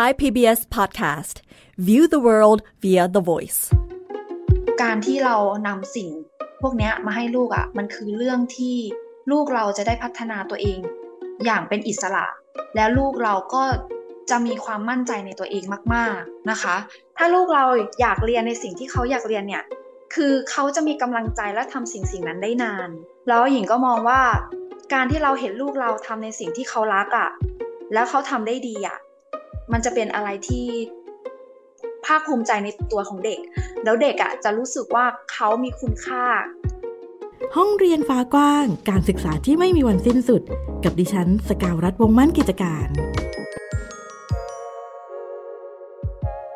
Thai PBS Podcast View the world via the voice การที่เรานำสิ่งพวกนี้มาให้ลูกอะ่ะ มันคือเรื่องที่ลูกเราจะได้พัฒนาตัวเองอย่างเป็นอิสระ และลูกเราก็จะมีความมั่นใจในตัวเองมากๆนะคะ ถ้าลูกเราอยากเรียนในสิ่งที่เขาอยากเรียนเนี่ยคือเขาจะมีกำลังใจและทำสิ่งสิ่งนั้นได้นาน แล้วหญิงก็มองว่า การที่เราเห็นลูกเราทำในสิ่งที่เขารักอะ่ะ แล้วเขาทำได้ดีอะ่ะมันจะเป็นอะไรที่ภาคภูมิใจในตัวของเด็ก แล้วเด็กอะ่ะจะรู้สึกว่าเขามีคุณค่า ห้องเรียนฟ้ากว้าง การศึกษาที่ไม่มีวันสิ้นสุด กับดิฉันสกาวรัฐวงมั่นกิจการ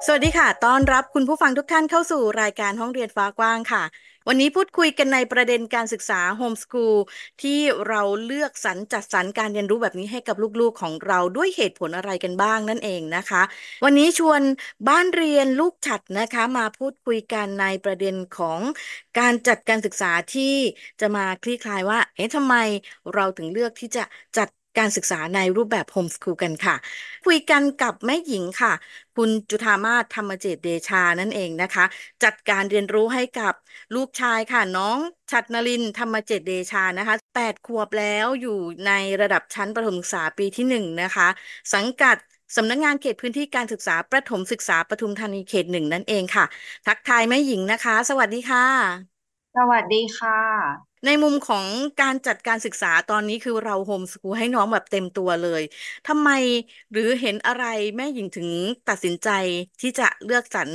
สวัสดีค่ะ ต้อนรับคุณผู้ฟังทุกท่านเข้าสู่รายการห้องเรียนฟ้ากว้างค่ะ วันนี้พูดคุยกันในประเด็นการศึกษาโฮมสกูลที่เราเลือกสรรจัดสรรการเรียนรู้แบบนี้ให้กับลูกๆของเราด้วยเหตุผลอะไรกันบ้างนั่นเองนะคะ วันนี้ชวนบ้านเรียนลูกฉัดนะคะมาพูดคุยกันในประเด็นของการจัดการศึกษาที่จะมาคลี่คลายว่าเอ๊ะทำไมเราถึงเลือกที่จะจัดการศึกษาในรูปแบบโฮมสคูลกันค่ะคุยกันกับแม่หญิงค่ะ คุณจุธามาศธรรมเจตเดชานั่นเองนะคะ จัดการเรียนรู้ให้กับลูกชายค่ะ น้องชัดนลินธรรมเจตเดชานะคะ8ขวบแล้วอยู่ในระดับชั้นประถมศึกษาปีที่1นะคะ สังกัดสำนักงงานเขตพื้นที่การศึกษาประถมศึกษาปทุมธานีเขตหนึ่งนั่นเองค่ะ ทักทายแม่หญิงนะคะ สวัสดีค่ะ สวัสดีค่ะในมุมของการจัดการศึกษาตอนนี้คือเราโฮมสกูลให้น้องแบบเต็มตัวเลย ทำไมหรือเห็นอะไร แม่หญิงถึงตัดสินใจที่จะเลือกสรร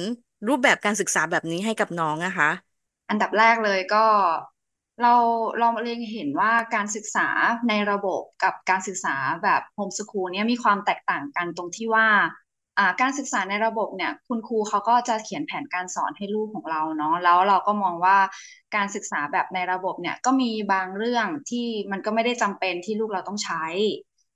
รูปแบบการศึกษาแบบนี้ให้กับน้องนะคะ อันดับแรกเลยก็เราเราเียงเห็นว่าการศึกษาในระบบกับการศึกษาแบบโฮมสกูลเนี่ยมีความแตกต่างกันตรงที่ว่าการศึกษาในระบบเนี่ยคุณครูเขาก็จะเขียนแผนการสอนให้ลูกของเราเนาะแล้วเราก็มองว่าการศึกษาแบบในระบบเนี่ยก็มีบางเรื่องที่มันก็ไม่ได้จำเป็นที่ลูกเราต้องใช้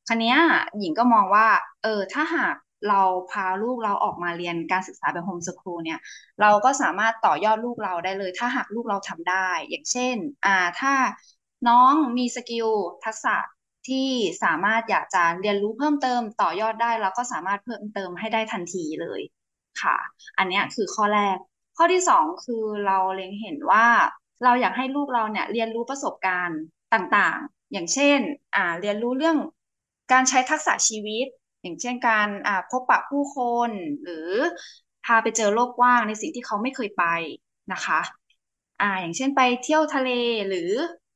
คันนี้หญิงก็มองว่าเออถ้าหากเราพาลูกเราออกมาเรียนการศึกษาแบบโฮมสคูลเนี่ยเราก็สามารถต่อยอดลูกเราได้เลย ถ้าหากลูกเราทำได้ อย่างเช่นอ่าถ้าน้องมีสกิลทักษะที่สามารถอยากจะเรียนรู้เพิ่มเติมต่อยอดได้แล้วก็สามารถเพิ่มเติมให้ได้ทันทีเลยค่ะ อันนี้คือข้อแรกข้อที่สองคือเราเล็งเห็นว่าเราอยากให้ลูกเราเนี่ยเรียนรู้ประสบการณ์ต่างๆอย่างเช่นอ่าเรียนรู้เรื่องการใช้ทักษะชีวิต อย่างเช่นการอ่าพบปะผู้คน หรือพาไปเจอโลกกว้างในสิ่งที่เขาไม่เคยไปนะคะอ่าอย่างเช่นไปเที่ยวทะเลหรือ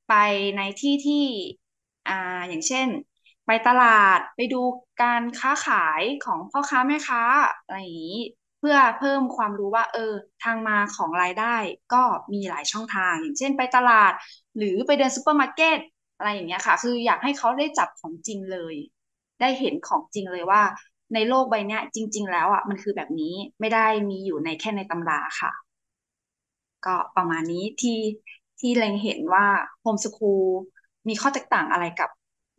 ไปในที่ที่อ่าอย่างเช่นไปตลาดไปดูการค้าขายของพ่อค้าแม่ค้าอะไรอย่างนี้เพื่อเพิ่มความรู้ว่า เออทางมาของรายได้ก็มีหลายช่องทาง อย่างเช่นไปตลาดหรือไปเดินซูเปอร์มาร์เก็ตอะไรอย่างเงี้ยค่ะ คืออยากให้เขาได้จับของจริงเลย ได้เห็นของจริงเลยว่าในโลกใบนี้จริง ๆแล้วอ่ะมันคือแบบนี้ไม่ได้มีอยู่ในแค่ในตำราค่ะ ก็ประมาณนี้ที่ที่เรงเห็นว่าโฮมสคูลมีข้อแตกต่างอะไรกับ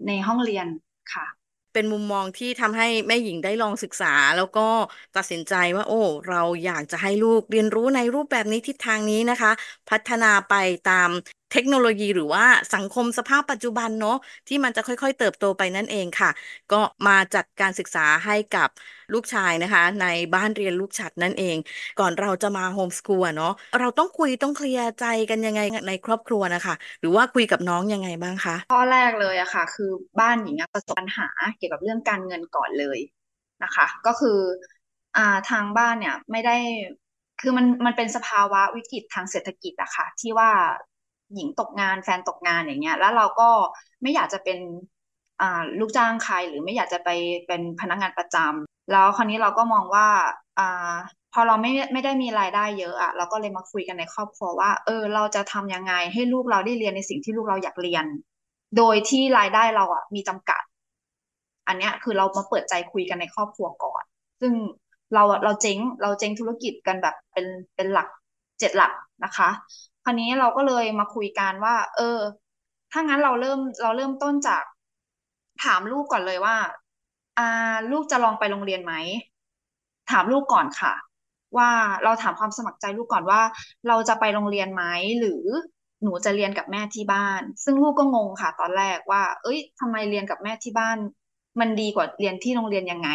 ในห้องเรียนค่ะ เป็นมุมมองที่ทำให้ แม่หญิงได้ลองศึกษา แล้วก็ตัดสินใจว่า โอ้ เราอยากจะให้ลูกเรียนรู้ในรูปแบบนี้ทิศทางนี้นะคะ พัฒนาไปตามเทคโนโลยีหรือว่าสังคมสภาพปัจจุบันเนาะที่มันจะค่อย ๆ เติบโตไปนั่นเองค่ะ ก็มาจัดการศึกษาให้กับลูกชายนะคะ ในบ้านเรียนลูกชัดนั่นเอง ก่อนเราจะมาโฮมสกูลเนาะเราต้องคุยต้องเคลียร์ใจกันยังไงในครอบครัวนะคะหรือว่าคุยกับน้องยังไงบ้างคะข้อแรกเลยอะค่ะคือบ้านหญิงประสบปัญหาเกี่ยวกับเรื่องการเงินก่อนเลยนะคะ ก็คืออ่าทางบ้านเนี่ยไม่ได้คือมันมันเป็นสภาวะวิกฤตทางเศรษฐกิจอะค่ะที่ว่าหญิงตกงานแฟนตกงานอย่างเงี้ย แล้วเราก็ไม่อยากจะเป็นอ่าลูกจ้างใครหรือไม่อยากจะไปเป็นพนักงานประจำ แล้วคราวนี้เราก็มองว่าอ่าพอเราไม่ไม่ได้มีรายได้เยอะอะ เราก็เลยมาคุยกันในครอบครัวว่าเออ เราจะทำยังไงให้ลูกเราได้เรียนในสิ่งที่ลูกเราอยากเรียน โดยที่รายได้เราอะมีจำกัด อันเนี้ยคือเรามาเปิดใจคุยกันในครอบครัวก่อน ซึ่งเราเราเจ๊งเราเจ๊งธุรกิจกันแบบ เป็นเป็นหลักเจ็ดหลักนะคะคราวนี้เราก็เลยมาคุยกันว่า เออ ถ้างั้นเราเริ่มเราเริ่มต้นจาก ถามลูกก่อนเลยว่าอ่า ลูกจะลองไปโรงเรียนไหม ถามลูกก่อนค่ะ ว่าเราถามความสมัครใจลูกก่อนว่า เราจะไปโรงเรียนไหม หรือ หนูจะเรียนกับแม่ที่บ้าน ซึ่งลูกก็งงค่ะ ตอนแรกว่า เอ้ย ทำไมเรียนกับแม่ที่บ้าน มันดีกว่าเรียนที่โรงเรียนยังไง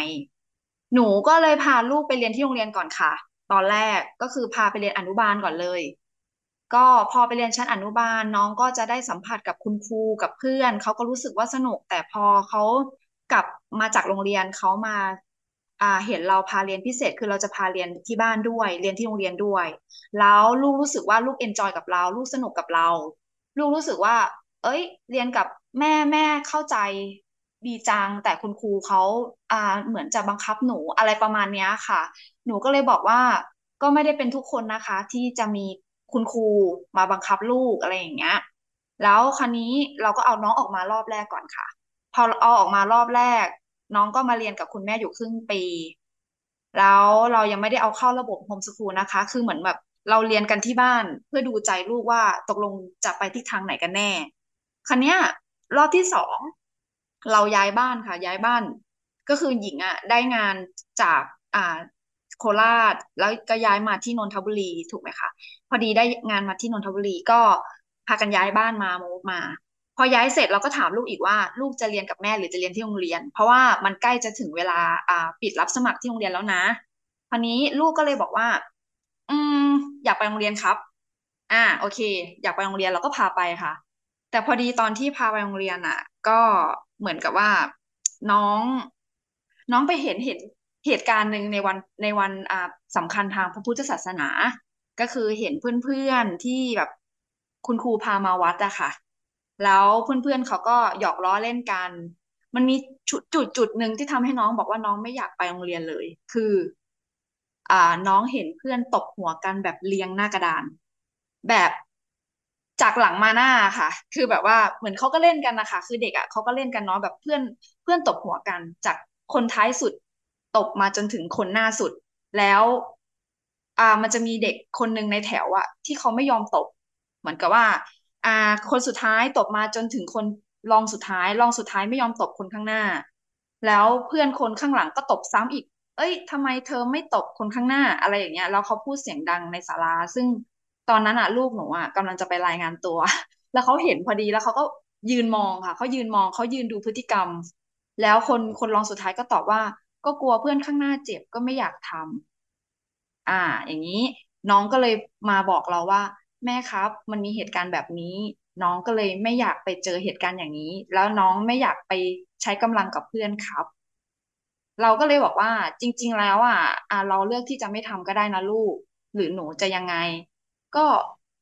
หนูก็เลยพาลูกไปเรียนที่โรงเรียนก่อนค่ะ ตอนแรกก็คือพาไปเรียนอนุบาลก่อนเลยก็พอไปเรียนชั้นอนุบาลน้องก็จะได้สัมผัสกับคุณครูกับเพื่อนเขาก็รู้สึกว่าสนุกแต่พอเขากลับมาจากโรงเรียนเขามาอ่าเห็นเราพาเรียนพิเศษคือเราจะพาเรียนที่บ้านด้วย เรียนที่โรงเรียนด้วย แล้วลูกรู้สึกว่าลูกเอนจอยกับเรา ลูกสนุกกับเรา ลูกรู้สึกว่า เอ้ย เรียนกับแม่แม่เข้าใจดีจัง แต่คุณครูเขาอ่าเหมือนจะบังคับหนูอะไรประมาณเนี้ยค่ะ หนูก็เลยบอกว่า ก็ไม่ได้เป็นทุกคนนะคะที่จะมีคุณครูมาบังคับลูกอะไรอย่างเงี้ย แล้วคราวนี้เราก็เอาน้องออกมารอบแรกก่อนค่ะ พอเอาออกมารอบแรก น้องก็มาเรียนกับคุณแม่อยู่ครึ่งปี แล้วเรายังไม่ได้เอาเข้าระบบโฮมสกูลนะคะ คือเหมือนแบบเราเรียนกันที่บ้าน เพื่อดูใจลูกว่าตกลงจะไปที่ทางไหนกันแน่คันเนี้ยรอบที่สอง เราย้ายบ้านค่ะ ย้ายบ้าน ก็คือหญิงอะ่ะได้งานจากอ่าโคราช แล้วก็ย้ายมาที่นนทบุรีถูกไหมคะพอดีได้งานมาที่นนทบุรีก็พากันย้ายบ้านมามูฟมา พอย้ายเสร็จเราก็ถามลูกอีกว่าลูกจะเรียนกับแม่หรือจะเรียนที่โรงเรียน เพราะว่ามันใกล้จะถึงเวลา อ่า ปิดรับสมัครที่โรงเรียนแล้วนะคราวนี้ลูกก็เลยบอกว่า อืม อยากไปโรงเรียนครับ อ่าโอเค อยากไปโรงเรียนเราก็พาไปค่ะ แต่พอดีตอนที่พาไปโรงเรียนอ่ะ ก็เหมือนกับว่า น้อง น้องไปเห็นเห็นเหตุการณ์หนึ่งในวันในวันอ่าสำคัญทางพระพุทธศาสนาก็คือเห็นเพื่อนๆที่แบบคุณครูพามาวัดอะค่ะ แล้วเพื่อนๆเขาก็หยอกล้อเล่นกัน มันมีจุดจุดจุดหนึ่งที่ทำให้น้องบอกว่าน้องไม่อยากไปโรงเรียนเลย คือ อ่าน้องเห็นเพื่อนตบหัวกันแบบเลียงหน้ากระดาน แบบจากหลังมาหน้าค่ะ คือแบบว่าเหมือนเขาก็เล่นกันนะคะคือเด็กอะ่ะเขาก็เล่นกันเนาะแบบเพื่อนเพื่อนตบหัวกันจากคนท้ายสุดตบมาจนถึงคนหน้าสุดแล้วอ่ามันจะมีเด็กคนหนึ่งในแถวอะที่เขาไม่ยอมตบ เหมือนกับว่าอ่า คนสุดท้ายตบมาจนถึงคนรองสุดท้ายรองสุดท้ายไม่ยอมตบคนข้างหน้า แล้วเพื่อนคนข้างหลังก็ตบซ้ำอีก เอ้ยทำไมเธอไม่ตบคนข้างหน้าอะไรอย่างเงี้ยแล้วเขาพูดเสียงดังในศาลาซึ่งตอนนั้นอะลูกหนูอะกำลังจะไปรายงานตัว แล้วเขาเห็นพอดีแล้วเขาก็ยืนมองค่ะ เขายืนมองเขายืนดูพฤติกรรม แล้วคนคนรองสุดท้ายก็ตอบว่า ก็กลัวเพื่อนข้างหน้าเจ็บก็ไม่อยากทำอ่าอย่างนี้น้องก็เลยมาบอกเราว่า แม่ครับมันมีเหตุการณ์แบบนี้ น้องก็เลยไม่อยากไปเจอเหตุการณ์อย่างนี้ แล้วน้องไม่อยากไปใช้กำลังกับเพื่อนครับ เราก็เลยบอกว่า จริงๆ แล้วอ่ะาเราเลือกที่จะไม่ทำก็ได้นะลูกหรือหนูจะยังไงก็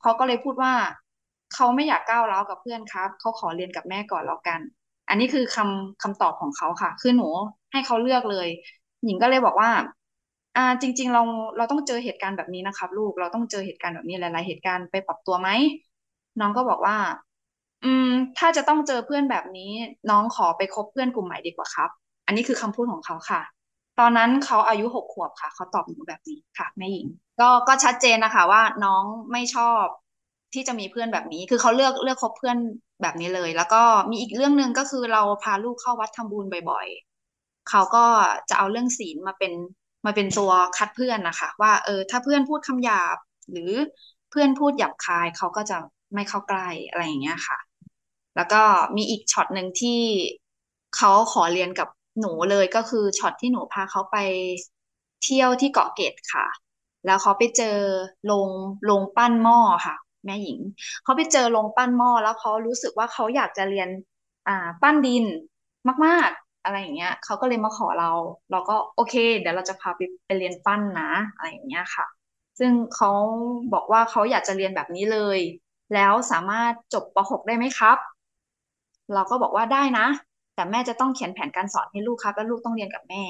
เขาก็เลยพูดว่าเขาไม่อยากก้าวร้าวกับเพื่อนครับเขาขอเรียนกับแม่ก่อนแล้วกัน อันนี้คือคำคำตอบของเขาค่ะคือหนูให้เขาเลือกเลย หญิงก็เลยบอกว่า่าจริงๆเราเราต้องเจอเหตุการณ์แบบนี้นะครับลูกเราต้องเจอเหตุการณ์แบบนี้หลายๆเหตุการณ์ไปปรับตัวไหม น้องก็บอกว่าอืมถ้าจะต้องเจอเพื่อนแบบนี้ น้องขอไปคบเพื่อนกลุ่มใหม่ดีกว่าครับ อันนี้คือคำพูดของเขาค่ะ ตอนนั้นเขาอายุหกขวบค่ะ เขาตอบหนูแบบนี้ค่ะแม่หญิง ก็ก็ชัดเจนนะคะ ว่าน้องไม่ชอบที่จะมีเพื่อนแบบนี้คือเขาเลือกเลือกคบเพื่อนแบบนี้เลย แล้วก็มีอีกเรื่องหนึ่งก็คือเราพาลูกเข้าวัดทำบุญบ่อย ๆ เขาก็จะเอาเรื่องศีลมาเป็นมาเป็นตัวคัดเพื่อนนะคะ ว่า เออ ถ้าเพื่อนพูดคำหยาบ หรือเพื่อนพูดหยาบคายเขาก็จะไม่เข้าใกล้อะไรอย่างเงี้ยค่ะ แล้วก็มีอีกช็อตหนึ่งที่เขาขอเรียนกับหนูเลยก็คือช็อตที่หนูพาเขาไปเที่ยวที่เกาะเกตค่ะ แล้วเขาไปเจอลงลงปั้นหม้อค่ะ แม่หญิง เขาไปเจอลงปั้นหม้อแล้วเขารู้สึกว่าเขาอยากจะเรียน อ่าปั้นดินมาก ๆอะไรอย่างเงี้ยเขาก็เลยมาขอเรา เราก็โอเค เดี๋ยวเราจะพาไปไปเรียนปั้นนะ อะไรอย่างเงี้ยค่ะ ซึ่งเขาบอกว่าเขาอยากจะเรียนแบบนี้เลย แล้วสามารถจบป .6 ได้ไหมครับ เราก็บอกว่าได้นะ แต่แม่จะต้องเขียนแผนการสอนให้ลูกครับ แล้วลูกต้องเรียนกับแม่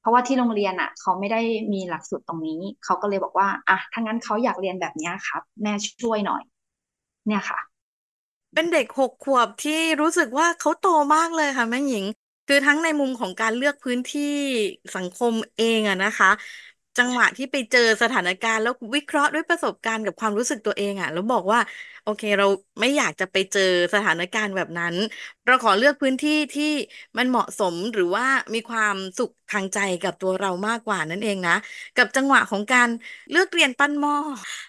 เพราะว่าที่โรงเรียนอ่ะเขาไม่ได้มีหลักสูตรตรงนี้ เขาก็เลยบอกว่า อ่ะถ้างั้นเขาอยากเรียนแบบนี้ครับ แม่ช่วยหน่อย เนี่ยค่ะ เป็นเด็กหกขวบที่รู้สึกว่าเขาโตมากเลยค่ะแม่หญิงคือทั้งในมุมของการเลือกพื้นที่สังคมเองอะนะคะ จังหวะที่ไปเจอสถานการณ์ แล้ววิเคราะห์ด้วยประสบการณ์กับความรู้สึกตัวเองอะแล้วบอกว่าโอเค เราไม่อยากจะไปเจอสถานการณ์แบบนั้น เราขอเลือกพื้นที่ที่มันเหมาะสมหรือว่ามีความสุขทางใจกับตัวเรามากกว่านั่นเองนะกับจังหวะของการเลือกเรียนปั้นหม้อ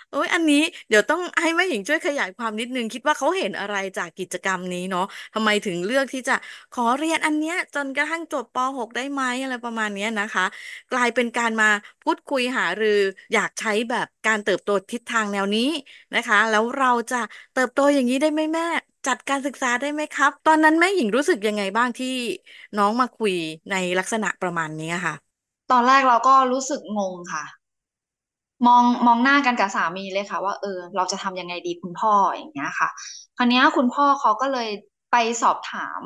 โอ้ยอันนี้เดี๋ยวต้องให้แม่หญิงช่วยขยายความนิดนึงคิดว่าเขาเห็นอะไรจากกิจกรรมนี้เนาะทำไมถึงเลือกที่จะขอเรียนอันเนี้ยจนกระทั่งจบป .6 ได้ไหมอะไรประมาณเนี้ยนะคะ กลายเป็นการมาพูดคุยหารืออยากใช้แบบการเติบโตทิศทางแนวนี้นะคะ แล้วเราจะเติบโตอย่างนี้ได้ไหมแม่จัดการศึกษาได้ไหมครับ ตอนนั้นแม่หญิงรู้สึกยังไงบ้างที่น้องมาคุยในลักษณะประมาณนี้ค่ะ ตอนแรกเราก็รู้สึกงงค่ะมองมองหน้ากันกับสามีเลยค่ะว่าเออเราจะทำยังไงดีคุณพ่ออย่างเงี้ยค่ะคราวนี้คุณพ่อเขาก็เลยไปสอบถาม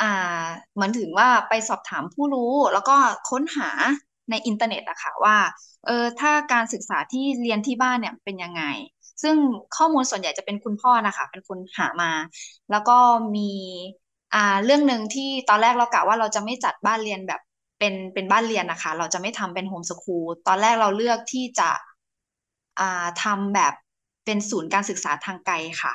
อ่าเหมือนถึงว่าไปสอบถามผู้รู้แล้วก็ค้นหาในอินเทอร์เน็ตอะค่ะว่าเออถ้าการศึกษาที่เรียนที่บ้านเนี่ยเป็นยังไง ซึ่งข้อมูลส่วนใหญ่จะเป็นคุณพ่อนะคะเป็นคนหามา แล้วก็มีอ่าเรื่องหนึ่งที่ตอนแรกเรากะว่าเราจะไม่จัดบ้านเรียนแบบเป็นเป็นบ้านเรียนนะคะ เราจะไม่ทำเป็นโฮมสคูลตอนแรกเราเลือกที่จะอ่าทำแบบเป็นศูนย์การศึกษาทางไกลค่ะ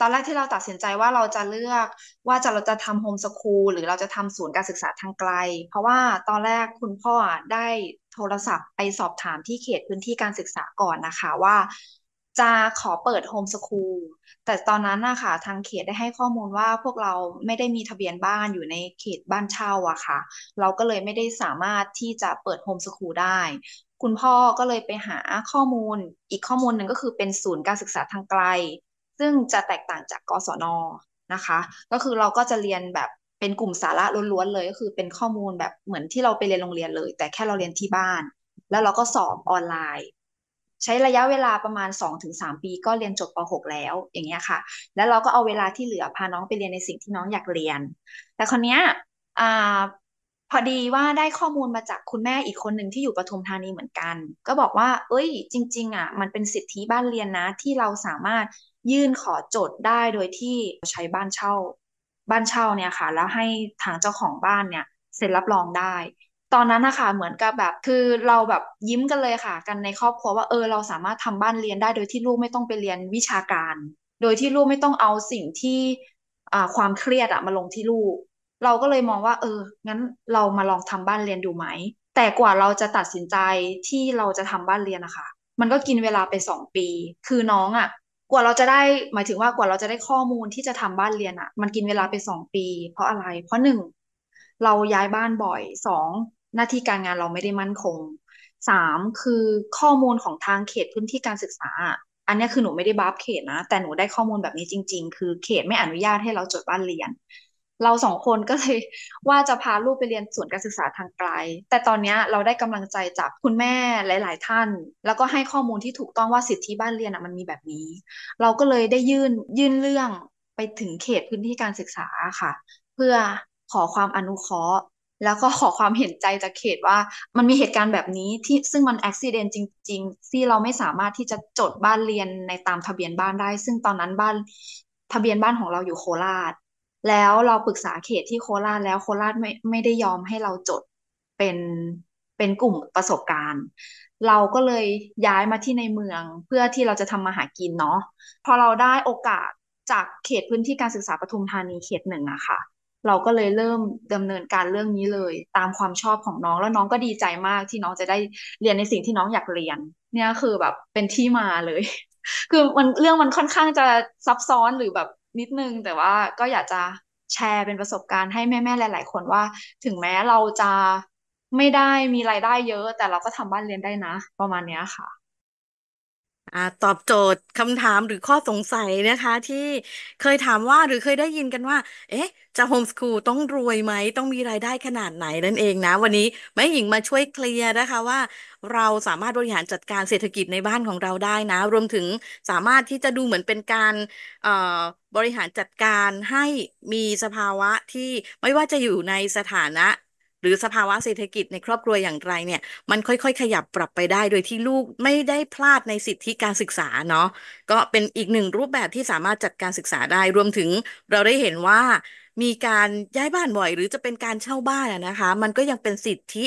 ตอนแรกที่เราตัดสินใจว่าเราจะเลือกว่าจะเราจะทำโฮมสคูลหรือเราจะทำศูนย์การศึกษาทางไกล เพราะว่าตอนแรกคุณพ่อได้โทรศัพท์ไปสอบถามที่เขตพื้นที่การศึกษาก่อนนะคะว่าจะขอเปิดโฮมสคูล แต่ตอนนั้นนะคะทางเขตได้ให้ข้อมูลว่าพวกเราไม่ได้มีทะเบียนบ้านอยู่ในเขตบ้านเช่าอะค่ะ เราก็เลยไม่ได้สามารถที่จะเปิดโฮมสคูลได้ คุณพ่อก็เลยไปหาข้อมูล อีกข้อมูลหนึ่งก็คือเป็นศูนย์การศึกษาทางไกล ซึ่งจะแตกต่างจากกศนนะคะ ก็คือเราก็จะเรียนแบบเป็นกลุ่มสาระล้วนๆเลย ก็คือเป็นข้อมูลแบบเหมือนที่เราไปเรียนโรงเรียนเลย แต่แค่เราเรียนที่บ้าน แล้วเราก็สอบออนไลน์ใช้ระยะเวลาประมาณ 2-3 ปีก็เรียนจบป .6 แล้วอย่างเงี้ยค่ะ แล้วเราก็เอาเวลาที่เหลือ พาน้องไปเรียนในสิ่งที่น้องอยากเรียน แต่คนเนี้ยอพอดีว่าได้ข้อมูลมาจากคุณแม่อีกคนหนึ่งที่อยู่ปทุมธานีเหมือนกัน ก็บอกว่าเอ้ยจริงๆอ่ะมันเป็นสิทธิบ้านเรียนนะ ที่เราสามารถยื่นขอจดได้โดยที่ใช้บ้านเช่าบ้านเช่าเนี่ยค่ะแล้วให้ทางเจ้าของบ้านเนี่ยเซ็นรับรองได้ตอนนั้นนะคะเหมือนกับแบบคือเราแบบยิ้มกันเลยค่ะ กันในครอบครัวว่าเออเราสามารถทำบ้านเรียนได้ โดยที่ลูกไม่ต้องไปเรียนวิชาการ โดยที่ลูกไม่ต้องเอาสิ่งที่ความเครียดอะมาลงที่ลูก เราก็เลยมองว่าเอองั้นเรามาลองทำบ้านเรียนดูไหม แต่กว่าเราจะตัดสินใจที่เราจะทำบ้านเรียนนะคะมันก็กินเวลาไปสองปี คือน้องอะกว่าเราจะได้หมายถึงว่ากว่าเราจะได้ข้อมูลที่จะทำบ้านเรียนอะมันกินเวลาไปสองปี เพราะอะไรเพราะหนึ่งเราย้ายบ้านบ่อยสองหน้าที่การงานเราไม่ได้มั่นคงสามคือข้อมูลของทางเขตพื้นที่การศึกษา อันนี้คือหนูไม่ได้บัฟเขตนะ แต่หนูได้ข้อมูลแบบนี้จริง ๆ คือเขตไม่อนุญาตให้เราจดบ้านเรียน เราสองคนก็เลยว่าจะพาลูกไปเรียนส่วนการศึกษาทางไกล แต่ตอนนี้เราได้กำลังใจจากคุณแม่หลายๆท่าน แล้วก็ให้ข้อมูลที่ถูกต้องว่าสิทธิบ้านเรียนมันมีแบบนี้ เราก็เลยได้ยื่นยื่นเรื่องไปถึงเขตพื้นที่การศึกษาค่ะ เพื่อขอความอนุเคราะห์แล้วก็ขอความเห็นใจจากเขตว่ามันมีเหตุการณ์แบบนี้ที่ซึ่งมันอุบิเหตุจริงๆ ที่เราไม่สามารถที่จะจดบ้านเรียนในตามทะเบียนบ้านได้ ซึ่งตอนนั้นบ้านทะเบียนบ้านของเราอยู่โคราช แล้วเราปรึกษาเขตที่โคราชแล้วโคราชไม่ไม่ได้ยอมให้เราจดเป็นเป็นกลุ่มประสบการณ์ เราก็เลยย้ายมาที่ในเมืองเพื่อที่เราจะทำมาหากินเนาะพอเราได้โอกาสจากเขตพื้นที่การศึกษาปทุมธานีเขตหนึ่งอะค่ะเราก็เลยเริ่มดำเนินการเรื่องนี้เลยตามความชอบของน้องแล้วน้องก็ดีใจมากที่น้องจะได้เรียนในสิ่งที่น้องอยากเรียน เนี่ยคือแบบเป็นที่มาเลย คือมันเรื่องมันค่อนข้างจะซับซ้อนหรือแบบนิดนึง แต่ว่าก็อยากจะแชร์เป็นประสบการณ์ให้แม่ๆหลาย ๆ คนว่า ถึงแม้เราจะไม่ได้มีรายได้เยอะ แต่เราก็ทำบ้านเรียนได้นะ ประมาณนี้ค่ะ่าตอบโจทย์คำถามหรือข้อสงสัยนะคะ ที่เคยถามว่าหรือเคยได้ยินกันว่า เอ๊ะจะโฮมสคูลต้องรวยไหม ต้องมีรายได้ขนาดไหนนั่นเองนะ วันนี้แม่หญิงมาช่วยเคลียร์นะคะว่าเราสามารถบริหารจัดการเศรษฐกิจในบ้านของเราได้นะ รวมถึงสามารถที่จะดูเหมือนเป็นการบริหารจัดการให้มีสภาวะที่ไม่ว่าจะอยู่ในสถานะรือสภาวะเศรษฐกิจในครอบครัวอย่างไรเนี่ยมันค่อย ๆ ขยับปรับไปได้ โดยที่ลูกไม่ได้พลาดในสิทธิการศึกษาเนาะก็เป็นอีกหนึ่งรูปแบบที่สามารถจัดการศึกษาได้รวมถึง เราได้เห็นว่ามีการย้ายบ้านบ่อย หรือจะเป็นการเช่าบ้านนะคะ มันก็ยังเป็นสิทธิ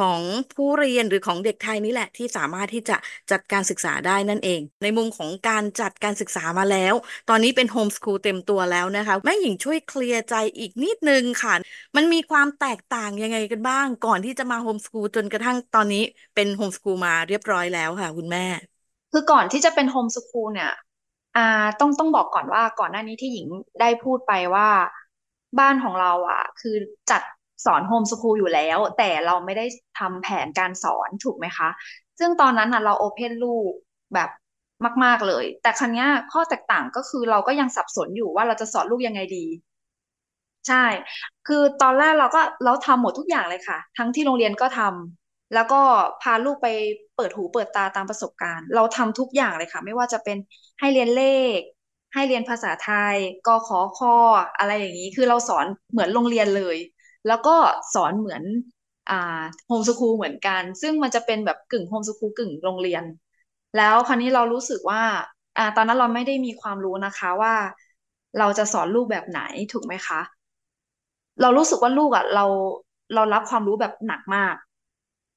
ของผู้เรียนหรือของเด็กไทยนี่แหละที่สามารถที่จะจัดการศึกษาได้นั่นเอง ในมุมของการจัดการศึกษามาแล้ว ตอนนี้เป็นโฮมสคูลเต็มตัวแล้วนะคะ แม่หญิงช่วยเคลียร์ใจอีกนิดนึงค่ะ มันมีความแตกต่างยังไงกันบ้าง ก่อนที่จะมาโฮมสคูลจนกระทั่งตอนนี้เป็นโฮมสคูลมาเรียบร้อยแล้วค่ะ คุณแม่ คือก่อนที่จะเป็นโฮมสคูลเนี่ยอ่าต้องต้องบอกก่อนว่าก่อนหน้านี้ที่หญิงได้พูดไปว่าบ้านของเราอ่ะ คือจัดสอนโฮมสคูลอยู่แล้ว แต่เราไม่ได้ทำแผนการสอนถูกไหมคะ ซึ่งตอนนั้นอ่ะเราโอเพนลูกแบบมาก ๆ เลยแต่ครั้งนี้ข้อแตกต่างก็คือเราก็ยังสับสนอยู่ว่าเราจะสอนลูกยังไงดี ใช่ คือตอนแรกเราก็เราทำหมดทุกอย่างเลยค่ะ ทั้งที่โรงเรียนก็ทำแล้วก็พาลูกไปเปิดหูเปิดตาตามประสบการณ์ เราทำทุกอย่างเลยค่ะไม่ว่าจะเป็นให้เรียนเลข ให้เรียนภาษาไทยกขอคออะไรอย่างนี้ คือเราสอนเหมือนโรงเรียนเลยแล้วก็สอนเหมือนอ่าโฮมสคูลเหมือนกัน ซึ่งมันจะเป็นแบบกึ่งโฮมสคูลกึ่งโรงเรียน แล้วคราวนี้เรารู้สึกว่าอ่า ตอนนั้นเราไม่ได้มีความรู้นะคะว่า เราจะสอนลูกแบบไหนถูกไหมคะ เรารู้สึกว่าลูกอ่ะเราเรารับความรู้แบบหนักมาก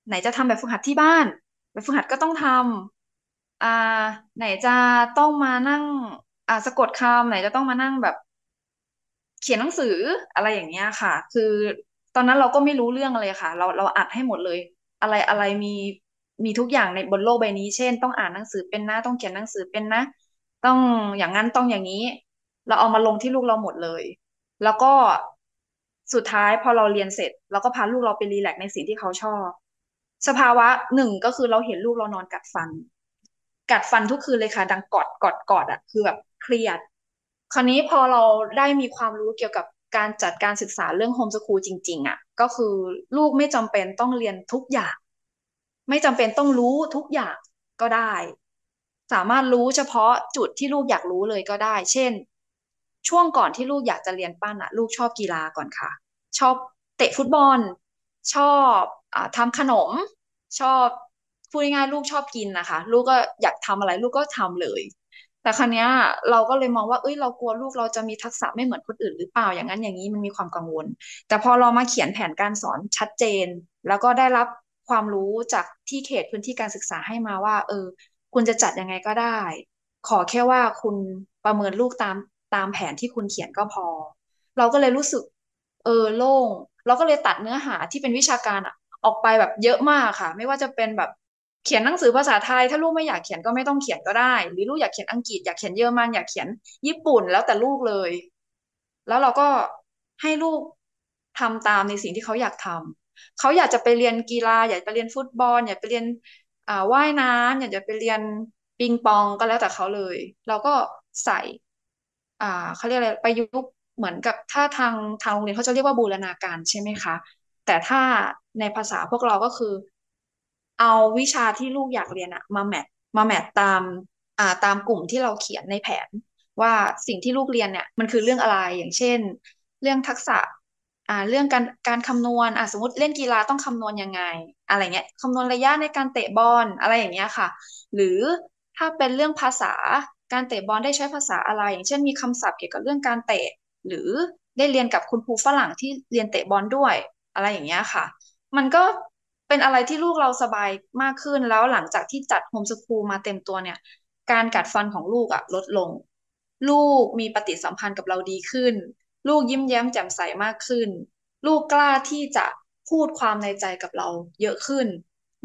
ไหนจะทำแบบฝึกหัดที่บ้าน แบบฝึกหัดก็ต้องทำอ่าไหนจะต้องมานั่งอ่าสะกดคำ ไหนจะต้องมานั่งแบบเขียนหนังสืออะไรอย่างเงี้ยค่ะ คือตอนนั้นเราก็ไม่รู้เรื่องอะไรค่ะ เราเราอัดให้หมดเลย อะไรอะไรมีมีทุกอย่างในบนโลกใบนี้เช่นต้องอ่านหนังสือเป็นนะต้องเขียนหนังสือเป็นนะ ต้องอย่างนั้นต้องอย่างนี้ เราเอามาลงที่ลูกเราหมดเลย แล้วก็สุดท้ายพอเราเรียนเสร็จเราก็พาลูกเราไปรีแลกในสิ่งที่เขาชอบ สภาวะหนึ่งก็คือเราเห็นลูกเรานอนกัดฟัน กัดฟันทุกคืนเลยค่ะ ดังกอดกอดกอดอ่ะคือแบบเครียดคราวนี้พอเราได้มีความรู้เกี่ยวกับการจัดการศึกษาเรื่องโฮมสคูลจริงๆอะ่ะ ก็คือลูกไม่จำเป็นต้องเรียนทุกอย่าง ไม่จำเป็นต้องรู้ทุกอย่างก็ได้ สามารถรู้เฉพาะจุดที่ลูกอยากรู้เลยก็ได้ เช่น ช่วงก่อนที่ลูกอยากจะเรียนปั้นอะ่ะ ลูกชอบกีฬาก่อนค่ะ ชอบเตะฟุตบอล ชอบอทำขนม ชอบพูดง่ายๆลูกชอบกินนะคะ ลูกก็อยากทำอะไร ลูกก็ทำเลยแต่ครั้งนี้เราก็เลยมองว่า เอ้ยเรากลัวลูกเราจะมีทักษะไม่เหมือนคนอื่นหรือเปล่าอย่างนั้นอย่างนี้มันมีความกังวล แต่พอเรามาเขียนแผนการสอนชัดเจน แล้วก็ได้รับความรู้จากที่เขตพื้นที่การศึกษาให้มาว่า เออ คุณจะจัดยังไงก็ได้ ขอแค่ว่าคุณประเมินลูกตามตามแผนที่คุณเขียนก็พอ เราก็เลยรู้สึก เออโล่งเราก็เลยตัดเนื้อหาที่เป็นวิชาการอะออกไปแบบเยอะมากค่ะ ไม่ว่าจะเป็นแบบเขียนหนังสือภาษาไทยถ้าลูกไม่อยากเขียนก็ไม่ต้องเขียนก็ได้ หรือลูกอยากเขียนอังกฤษอยากเขียนเยอรมัน อยากเขียนญี่ปุ่นแล้วแต่ลูกเลย แล้วเราก็ให้ลูกทำตามในสิ่งที่เขาอยากทำ เขาอยากจะไปเรียนกีฬาอยากไปเรียนฟุตบอลอยากไปเรียนอ่าว่ายน้ำ อยากจะไปเรียนปิงปองก็แล้วแต่เขาเลย เราก็ใส่อ่าเขาเรียกอะไรไปยุกเหมือนกับถ้าทางทางโรงเรียนเขาจะเรียกว่าบูรณาการใช่ไหมคะ แต่ถ้าในภาษาพวกเราก็คือเอาวิชาที่ลูกอยากเรียนอะมาแมทมาแมทตามอ่าตามกลุ่มที่เราเขียนในแผน ว่าสิ่งที่ลูกเรียนเนี่ยมันคือเรื่องอะไร อย่างเช่น เรื่องทักษะอ่าเรื่องการการคำนวณอ่าสมมติเล่นกีฬาต้องคำนวณยังไง อะไรเงี้ยคำนวณระยะในการเตะบอลอะไรอย่างเงี้ยค่ะ หรือถ้าเป็นเรื่องภาษาการเตะบอลได้ใช้ภาษาอะไรอย่างเช่น มีคำศัพท์เกี่ยวกับเรื่องการเตะ หรือได้เรียนกับคุณครูฝรั่งที่เรียนเตะบอลด้วยอะไรอย่างเงี้ยค่ะ มันก็เป็นอะไรที่ลูกเราสบายมากขึ้นแล้วหลังจากที่จัดโฮมสกูลมาเต็มตัวเนี่ย การกัดฟันของลูกอะลดลง ลูกมีปฏิสัมพันธ์กับเราดีขึ้น ลูกยิ้ม แย้มแจ่มใสมากขึ้น ลูกกล้าที่จะพูดความในใจกับเราเยอะขึ้น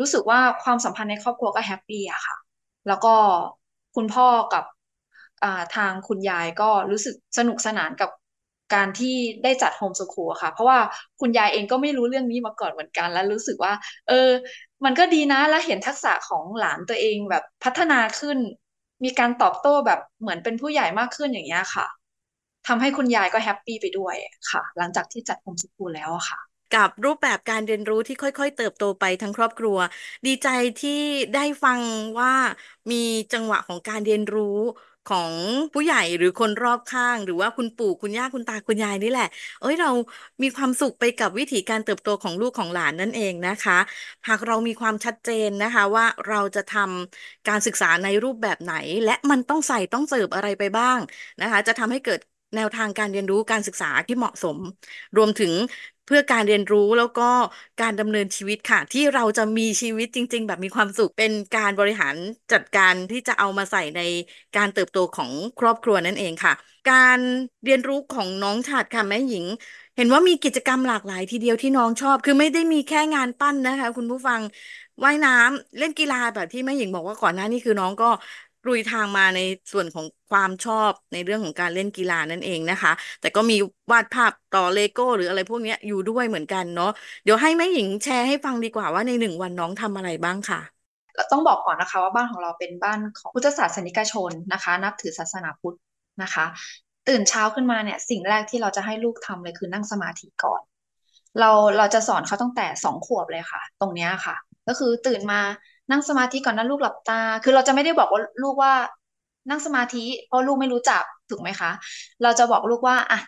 รู้สึกว่าความสัมพันธ์ในครอบครัวก็แฮปปี้อะค่ะแล้วก็คุณพ่อกับทางคุณยายก็รู้สึกสนุกสนานกับการที่ได้จัดโฮมสคูลค่ะ เพราะว่าคุณยายเองก็ไม่รู้เรื่องนี้มาก่อนเหมือนกันแล้วรู้สึกว่า เออ มันก็ดีนะ แล้วเห็นทักษะของหลานตัวเองแบบพัฒนาขึ้น มีการตอบโต้แบบเหมือนเป็นผู้ใหญ่มากขึ้นอย่างเงี้ยค่ะทำให้คุณยายก็แฮปปี้ไปด้วยค่ะ หลังจากที่จัดโฮมสคูลแล้วค่ะ กับรูปแบบการเรียนรู้ที่ค่อยๆเติบโตไปทั้งครอบครัว ดีใจที่ได้ฟังว่า มีจังหวะของการเรียนรู้ของผู้ใหญ่หรือคนรอบข้าง หรือว่าคุณปู่คุณย่าคุณตาคุณยายนี่แหละ เอ้ยเรามีความสุขไปกับวิถีการเติบโตของลูกของหลานนั่นเองนะคะหากเรามีความชัดเจนนะคะว่าเราจะทำการศึกษาในรูปแบบไหน และมันต้องใส่ต้องเสิร์ฟอะไรไปบ้างนะคะ จะทำให้เกิดแนวทางการเรียนรู้การศึกษาที่เหมาะสม รวมถึงพื่อการเรียนรู้แล้วก็การดำเนินชีวิตค่ะ ที่เราจะมีชีวิตจริง ๆ แบบมีความสุขเป็นการบริหารจัดการที่จะเอามาใส่ใน การเติบโตของครอบครัวนั่นเองค่ะ การเรียนรู้ของน้องฉาดค่ะแม่หญิง เห็นว่ามีกิจกรรมหลากหลายทีเดียวที่น้องชอบคือไม่ได้มีแค่งานปั้นนะคะคุณผู้ฟังว่ายน้ำเล่นกีฬาแบบที่แม่หญิงบอกว่าก่อนหน้านี้คือน้องก็ลุยทางมาในส่วนของความชอบในเรื่องของการเล่นกีฬานั่นเองนะคะ แต่ก็มีวาดภาพต่อเลโก้ หรืออะไรพวกนี้อยู่ด้วยเหมือนกันเนาะเดี๋ยวให้แม่หญิงแชร์ให้ฟังดีกว่าว่าในหนึ่งวันน้องทำอะไรบ้างคะ่ะต้องบอกก่อนนะคะว่าบ้านของเราเป็นบ้านของพุทธศาสนิกชนนะคะ นับถือศาสนาพุทธนะคะ ตื่นเช้าขึ้นมาเนี่ย สิ่งแรกที่เราจะให้ลูกทำเลยคือนั่งสมาธิก่อน เราเราจะสอนเขาตั้งแต่สองขวบเลยค่ะ ตรงเนี้ยค่ะ ก็คือตื่นมานั่งสมาธิก่อนนะลูกหลับตา คือเราจะไม่ได้บอกว่าลูกว่านั่งสมาธิเพราะลูกไม่รู้จักถูกไหมคะ เราจะบอกลูกว่าอ่ะ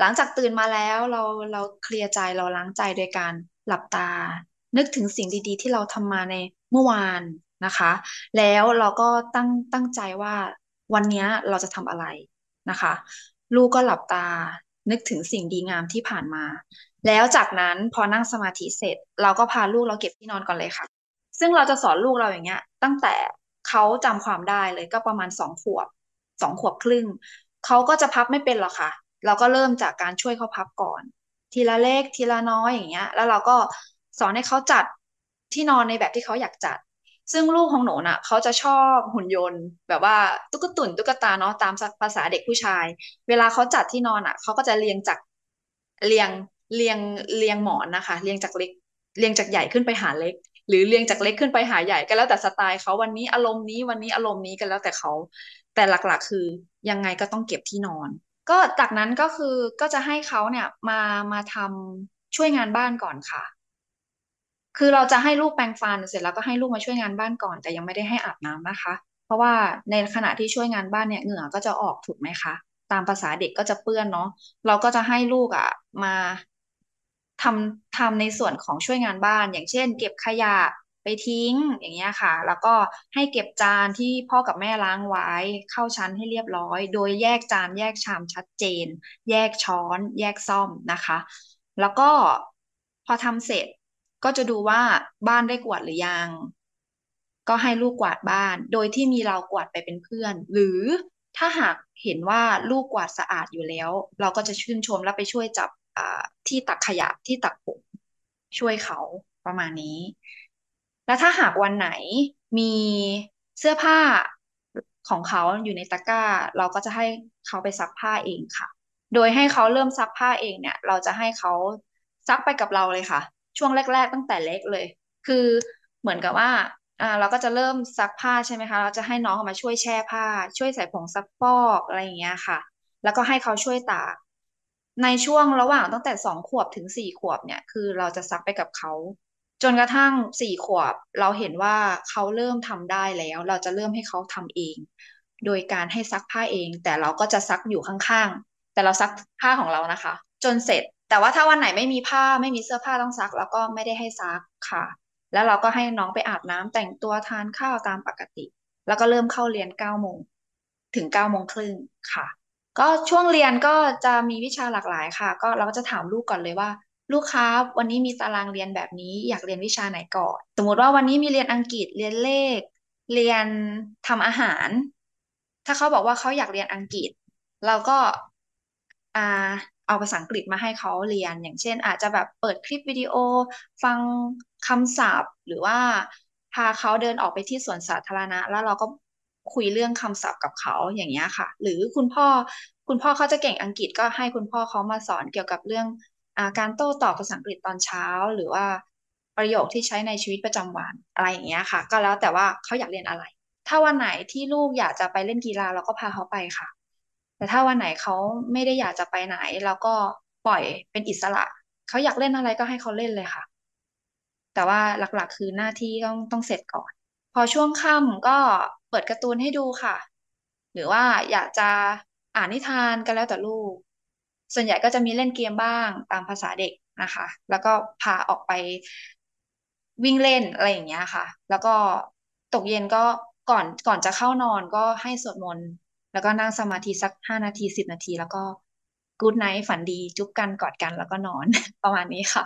หลังจากตื่นมาแล้วเราเราเคลียร์ใจเราล้างใจโดยการหลับตา นึกถึงสิ่งดีๆ ที่เราทำมาในเมื่อวานนะคะ แล้วเราก็ตั้งตั้งใจว่าวันนี้เราจะทำอะไรนะคะ ลูกก็หลับตา นึกถึงสิ่งดีงามที่ผ่านมา แล้วจากนั้นพอนั่งสมาธิเสร็จ เราก็พาลูกเราเก็บที่นอนก่อนเลยค่ะซึ่งเราจะสอนลูกเราอย่างเงี้ย ตั้งแต่เขาจำความได้เลยก็ประมาณสองขวบสองขวบครึ่ง เขาก็จะพับไม่เป็นหรอกค่ะ เราก็เริ่มจากการช่วยเขาพับก่อน ทีละเล็กทีละน้อยอย่างเงี้ยแล้วเราก็สอนให้เขาจัดที่นอนในแบบที่เขาอยากจัด ซึ่งลูกของหนูนะ่ะเขาจะชอบหุ่นยนต์แบบว่าตุ๊กตุ่นตุ๊กตาเนาะตามภาษาเด็กผู้ชาย เวลาเขาจัดที่นอนอะ่ะเขาก็จะเรียงจากเรียงเรียงเรียงหมอนนะคะ เรียงจากเล็กเรียงจากใหญ่ขึ้นไปหาเล็กหรือเรียงจากเล็กขึ้นไปหาใหญ่ก็แล้วแต่สไตล์เขาวันนี้อารมณ์นี้วันนี้อารมณ์นี้กันแล้วแต่เขาแต่หลักๆคือยังไงก็ต้องเก็บที่นอน ก็จากนั้นก็คือก็จะให้เขาเนี่ยมามาทำช่วยงานบ้านก่อนค่ะ คือเราจะให้ลูกแปรงฟันเสร็จแล้วก็ให้ลูกมาช่วยงานบ้านก่อน แต่ยังไม่ได้ให้อาบน้ำนะคะ เพราะว่าในขณะที่ช่วยงานบ้านเนี่ยเหงื่อก็จะออกถูกไหมคะ ตามภาษาเด็กก็จะเปื้อนเนาะเราก็จะให้ลูกอะ่ะ มาทำ ทำ ในส่วนของช่วยงานบ้านอย่างเช่น เก็บขยะไปทิ้งอย่างเงี้ยค่ะ แล้วก็ให้เก็บจานที่พ่อกับแม่ล้างไว้ เข้าชั้นให้เรียบร้อย โดยแยกจานแยกชามชัดเจน แยกช้อน แยกซ่อมนะคะ แล้วก็พอทำเสร็จก็จะดูว่าบ้านได้กวาดหรือยัง ก็ให้ลูกกวาดบ้าน โดยที่มีเรากวาดไปเป็นเพื่อน หรือถ้าหากเห็นว่าลูกกวาดสะอาดอยู่แล้ว เราก็จะชื่นชมและไปช่วยจับที่ตักขยะที่ตักผงช่วยเขาประมาณนี้ แล้วถ้าหากวันไหนมีเสื้อผ้าของเขาอยู่ในตะกร้า เราก็จะให้เขาไปซักผ้าเองค่ะ โดยให้เขาเริ่มซักผ้าเองเนี่ย เราจะให้เขาซักไปกับเราเลยค่ะ ช่วงแรกๆตั้งแต่เล็กเลย คือเหมือนกับว่าอ่าเราก็จะเริ่มซักผ้าใช่ไหมคะ เราจะให้น้องมาช่วยแช่ผ้า ช่วยใส่ผงซักฟอกอะไรอย่างเงี้ยค่ะ แล้วก็ให้เขาช่วยตากในช่วงระหว่างตั้งแต่สองขวบถึงสี่ขวบเนี่ย คือเราจะซักไปกับเขาจนกระทั่งสี่ขวบเราเห็นว่าเขาเริ่มทำได้แล้ว เราจะเริ่มให้เขาทำเอง โดยการให้ซักผ้าเอง แต่เราก็จะซักอยู่ข้าง ๆ แต่เราซักผ้าของเรานะคะ จนเสร็จ แต่ว่าถ้าวันไหนไม่มีผ้าไม่มีเสื้อผ้าต้องซักแล้วก็ไม่ได้ให้ซักค่ะ แล้วเราก็ให้น้องไปอาบน้ำแต่งตัวทานข้าวตามปกติ แล้วก็เริ่มเข้าเรียนเก้าโมงถึงเก้าโมงครึ่งค่ะก็ช่วงเรียนก็จะมีวิชาหลากหลายค่ะก็เราก็จะถามลูกก่อนเลยว่า ลูกครับ วันนี้มีตารางเรียนแบบนี้อยากเรียนวิชาไหนก่อน สมมติว่าวันนี้มีเรียนอังกฤษเรียนเลข เรียนทำอาหาร ถ้าเขาบอกว่าเขาอยากเรียนอังกฤษ เราก็อ่าเอาภาษาอังกฤษมาให้เขาเรียน อย่างเช่น อาจจะแบบเปิดคลิปวิดีโอ ฟังคำศัพท์หรือว่าพาเขาเดินออกไปที่สวนสาธารณะ แล้วเราก็คุยเรื่องคำศัพท์กับเขาอย่างเงี้ยค่ะ หรือคุณพ่อคุณพ่อเขาจะเก่งอังกฤษก็ ให้คุณพ่อเขามาสอนเกี่ยวกับเรื่องอาการโต้ตอบภาษาอังกฤษตอนเช้า หรือว่าประโยคที่ใช้ในชีวิตประจำวันอะไรอย่างเงี้ยค่ะ ก็แล้วแต่ว่าเขาอยากเรียนอะไร ถ้าวันไหนที่ลูกอยากจะไปเล่นกีฬา เราก็พาเขาไปค่ะ แต่ถ้าวันไหนเขาไม่ได้อยากจะไปไหนเราก็ปล่อยเป็นอิสระเขาอยากเล่นอะไรก็ให้เขาเล่นเลยค่ะ แต่ว่าหลัก ๆ คือหน้าที่ต้องต้องเสร็จก่อน พอช่วงค่ำก็เปิดการ์ตูนให้ดูค่ะ หรือว่าอยากจะอ่านนิทานก็แล้วแต่ลูก ส่วนใหญ่ก็จะมีเล่นเกมบ้างตามภาษาเด็กนะคะ แล้วก็พาออกไปวิ่งเล่นอะไรอย่างเงี้ยค่ะ แล้วก็ตกเย็นก็ก่อนก่อนจะเข้านอนก็ให้สวดมนต์แล้วก็นั่งสมาธิสักห้านาทีสิบนาที แล้วก็กูดไนท์ฝันดีจุ๊บกันกอดกันแล้วก็นอนประมาณนี้ค่ะ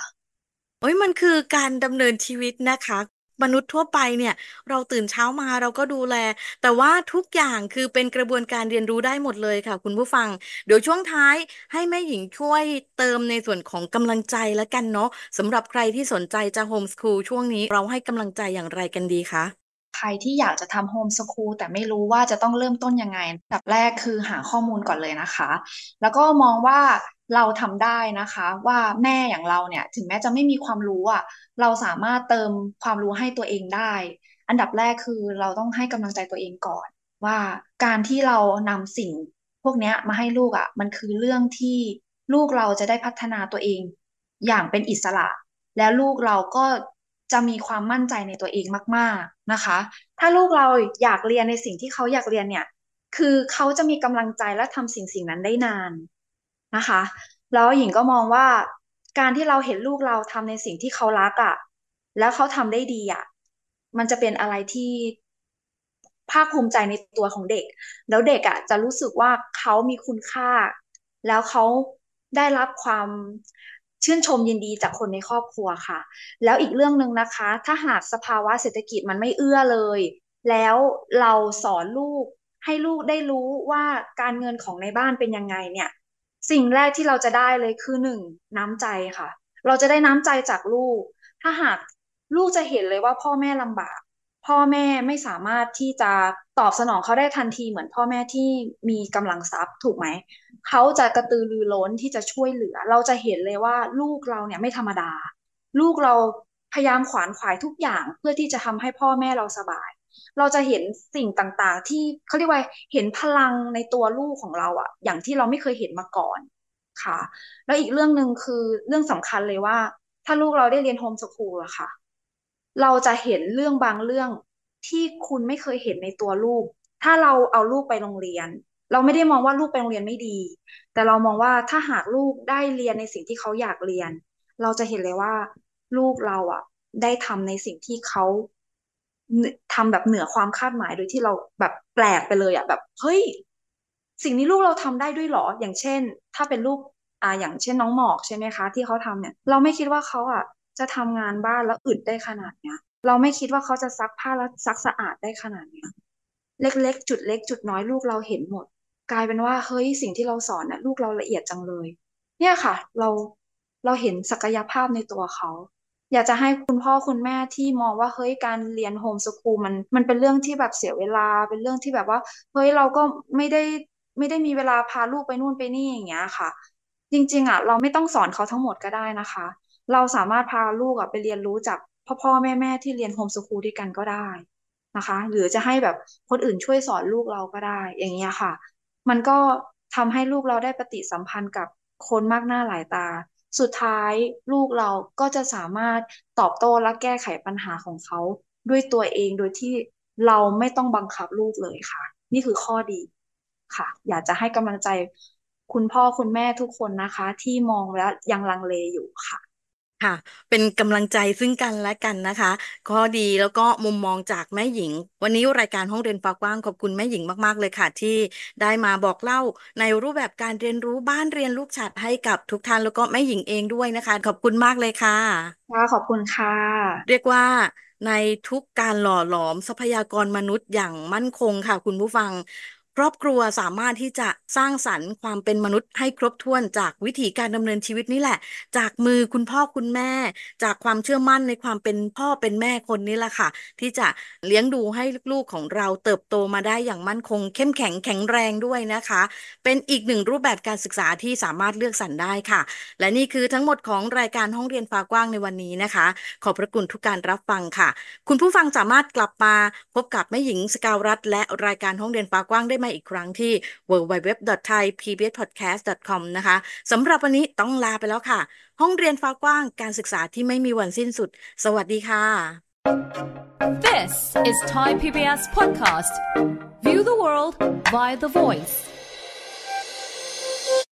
โอ้ยมันคือการดำเนินชีวิตนะคะมนุษย์ทั่วไปเนี่ย เราตื่นเช้ามาเราก็ดูแล แต่ว่าทุกอย่างคือเป็นกระบวนการเรียนรู้ได้หมดเลยค่ะ คุณผู้ฟัง เดี๋ยวช่วงท้ายให้แม่หญิงช่วยเติมในส่วนของกำลังใจแล้วกันเนาะสำหรับใครที่สนใจจะโฮมสคูลช่วงนี้เราให้กำลังใจอย่างไรกันดีคะ ใครที่อยากจะทำโฮมสคูลแต่ไม่รู้ว่าจะต้องเริ่มต้นยังไงดับแรกคือหาข้อมูลก่อนเลยนะคะ แล้วก็มองว่าเราทำได้นะคะว่าแม่อย่างเราเนี่ย ถึงแม้จะไม่มีความรู้อ่ะเราสามารถเติมความรู้ให้ตัวเองได้ อันดับแรกคือเราต้องให้กำลังใจตัวเองก่อน ว่าการที่เรานำสิ่งพวกนี้มาให้ลูกอะ่ะมันคือเรื่องที่ลูกเราจะได้พัฒนาตัวเองอย่างเป็นอิสระ แล้วลูกเราก็จะมีความมั่นใจในตัวเองมากๆนะคะ ถ้าลูกเราอยากเรียนในสิ่งที่เขาอยากเรียนเนี่ยคือเขาจะมีกำลังใจและทำสิ่งสิ่งนั้นได้นานนะคะ แล้วหญิงก็มองว่าการที่เราเห็นลูกเราทำในสิ่งที่เขารักอะ่ะ แล้วเขาทำได้ดีอะ่ะ มันจะเป็นอะไรที่ภาคภูมิใจในตัวของเด็ก แล้วเด็กอะ่ะจะรู้สึกว่าเขามีคุณค่า แล้วเขาได้รับความ ชื่นชมยินดีจากคนในครอบครัวค่ะ แล้วอีกเรื่องหนึ่งนะคะ ถ้าหากสภาวะเศรษฐกิจมันไม่เอื้อเลย แล้วเราสอนลูกให้ลูกได้รู้ว่าการเงินของในบ้านเป็นยังไงเนี่ยสิ่งแรกที่เราจะได้เลยคือหนึ่งน้ำใจค่ะ เราจะได้น้ำใจจากลูก ถ้าหากลูกจะเห็นเลยว่าพ่อแม่ลำบาก พ่อแม่ไม่สามารถที่จะตอบสนองเขาได้ทันทีเหมือนพ่อแม่ที่มีกำลังทรัพย์ ถูกไหมเขาจะกระตือรือร้นที่จะช่วยเหลือ เราจะเห็นเลยว่า ลูกเราเนี่ยไม่ธรรมดา ลูกเราพยายามขวานขวายทุกอย่าง เพื่อที่จะทำให้พ่อแม่เราสบายเราจะเห็นสิ่งต่างๆ ที่เขาเรียกว่าเห็นพลังในตัวลูกของเราอะอย่างที่เราไม่เคยเห็นมาก่อนค่ะ แล้วอีกเรื่องหนึ่งคือเรื่องสำคัญเลยว่า ถ้าลูกเราได้เรียนโฮมสกูลอะค่ะ เราจะเห็นเรื่องบางเรื่องที่คุณไม่เคยเห็นในตัวลูกถ้าเราเอาลูกไปโรงเรียน เราไม่ได้มองว่าลูกไปโรงเรียนไม่ดี แต่เรามองว่าถ้าหากลูกได้เรียนในสิ่งที่เขาอยากเรียน เราจะเห็นเลยว่าลูกเราอะได้ทำในสิ่งที่เขาทำแบบเหนือความคาดหมายโดยที่เราแบบแปลกไปเลยอะแบบเฮ้ยสิ่งนี้ลูกเราทำได้ด้วยหรออย่างเช่น ถ้าเป็นลูก อ่าอย่างเช่น น้องหมอก ใช่ไหมคะ ที่เขาทำเนี่ย เราไม่คิดว่าเขาอ่ะ จะทำงานบ้านแล้วอึดได้ขนาดเนี้ย เราไม่คิดว่าเขาจะซักผ้าแล้วซักสะอาดได้ขนาดเนี้ยเล็กๆจุดเล็ก จุดน้อยลูกเราเห็นหมด กลายเป็นว่าเฮ้ยสิ่งที่เราสอนน่ะลูกเราละเอียดจังเลย เนี่ยค่ะ เราเราเห็นศักยภาพในตัวเขาอยากจะให้คุณพ่อคุณแม่ที่มองว่า เฮ้ยการเรียนโฮมสกูลมันมันเป็นเรื่องที่แบบเสียเวลาเป็นเรื่องที่แบบว่าเฮ้ยเราก็ไม่ได้ไม่ได้มีเวลาพาลูกไปนู่นไปนี่อย่างเงี้ยค่ะ จริงๆอ่ะเราไม่ต้องสอนเขาทั้งหมดก็ได้นะคะ เราสามารถพาลูกอ่ะไปเรียนรู้จาก พ่อพ่อแม่แม่ที่เรียนโฮมสกูลด้วยกันก็ได้นะคะหรือจะให้แบบคนอื่นช่วยสอนลูกเราก็ได้อย่างเงี้ยค่ะ มันก็ทำให้ลูกเราได้ปฏิสัมพันธ์กับคนมากหน้าหลายตาสุดท้ายลูกเราก็จะสามารถตอบโต้และแก้ไขปัญหาของเขา ด้วยตัวเองโดยที่เราไม่ต้องบังคับลูกเลยค่ะ นี่คือข้อดีค่ะ อยากจะให้กำลังใจคุณพ่อคุณแม่ทุกคนนะคะ ที่มองแล้วยังลังเลอยู่ค่ะค่ะเป็นกำลังใจซึ่งกันและกันนะคะ ข้อดีแล้วก็มุมมองจากแม่หญิง วันนี้รายการห้องเรียนฟ้ากว้างขอบคุณแม่หญิงมากๆเลยค่ะ ที่ได้มาบอกเล่าในรูปแบบการเรียนรู้บ้านเรียนลูกฉัดให้กับทุกท่านแล้วก็แม่หญิงเองด้วยนะคะ ขอบคุณมากเลยค่ะค่ะขอบคุณค่ะ เรียกว่าในทุกการหล่อหลอมทรัพยากรมนุษย์อย่างมั่นคงค่ะคุณผู้ฟังครอบครัวสามารถที่จะสร้างสรรค์ความเป็นมนุษย์ให้ครบถ้วนจากวิถีการดำเนินชีวิตนี่แหละ จากมือคุณพ่อคุณแม่ จากความเชื่อมั่นในความเป็นพ่อเป็นแม่คนนี้แหละค่ะ ที่จะเลี้ยงดูให้ลูกๆของเราเติบโตมาได้อย่างมั่นคง เข้มแข็งแข็งแรงด้วยนะคะ เป็นอีกหนึ่งรูปแบบการศึกษาที่สามารถเลือกสรรได้ค่ะ และนี่คือทั้งหมดของรายการห้องเรียนฟ้ากว้างในวันนี้นะคะ ขอบพระคุณทุกการรับฟังค่ะ คุณผู้ฟังสามารถกลับมาพบกับแม่หญิงสกาวรัฐและรายการห้องเรียนฟ้ากว้างได้ใหม่อีกครั้งที่ www.thaipbspodcast.com นะคะสำหรับวันนี้ต้องลาไปแล้วค่ะ ห้องเรียนฟ้ากว้างการศึกษาที่ไม่มีวันสิ้นสุด สวัสดีค่ะ This is Thai PBS podcast View the world via the voice